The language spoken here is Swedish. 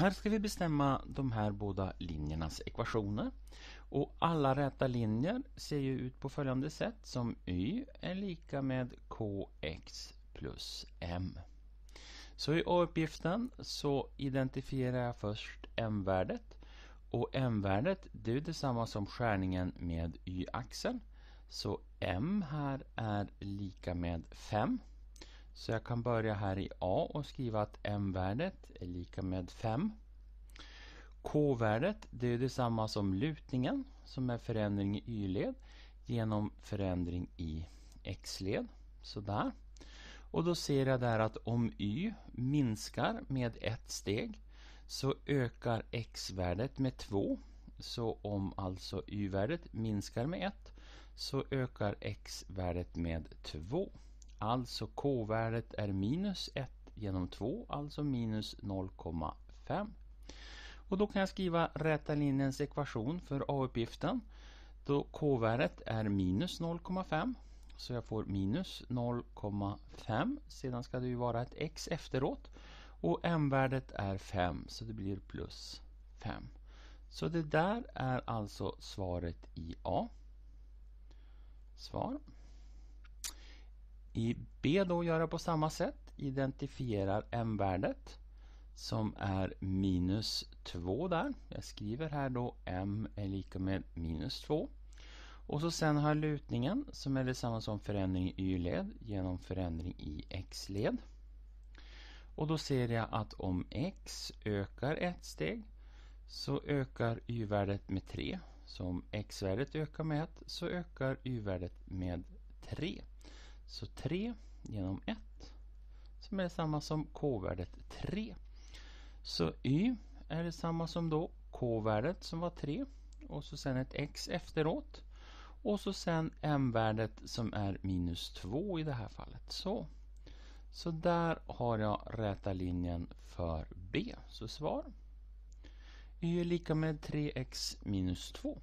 Här ska vi bestämma de här båda linjernas ekvationer. Och alla räta linjer ser ju ut på följande sätt som y är lika med kx plus m. Så i A-uppgiften så identifierar jag först m-värdet. Och m-värdet det är detsamma som skärningen med y-axeln. Så m här är lika med 5. Så jag kan börja här i A och skriva att m-värdet är lika med 5. K-värdet det är detsamma som lutningen som är förändring i y-led genom förändring i x-led. Sådär. Och då ser jag där att om y minskar med ett steg så ökar x-värdet med 2. Så om alltså y-värdet minskar med 1 så ökar x-värdet med 2. Alltså k-värdet är minus 1 genom 2, alltså minus 0,5. Och då kan jag skriva räta linjens ekvation för a-uppgiften. Då k-värdet är minus 0,5. Så jag får minus 0,5. Sedan ska det ju vara ett x efteråt. Och m-värdet är 5, så det blir plus 5. Så det där är alltså svaret i A. Svar. I B då göra på samma sätt. Identifierar m-värdet som är minus 2 där. Jag skriver här då m är lika med minus 2. Och så sen har jag lutningen som är detsamma som förändring i y-led genom förändring i x-led. Och då ser jag att om x ökar ett steg så ökar y-värdet med 3. Så om x-värdet ökar med 1 så ökar y-värdet med 3. Så 3 genom 1 som är samma som k-värdet 3. Så y är detsamma som då k-värdet som var 3 och så sen ett x efteråt. Och så sen m-värdet som är minus 2 i det här fallet. Så. Så där har jag räta linjen för B. Så svar y är lika med 3x minus 2.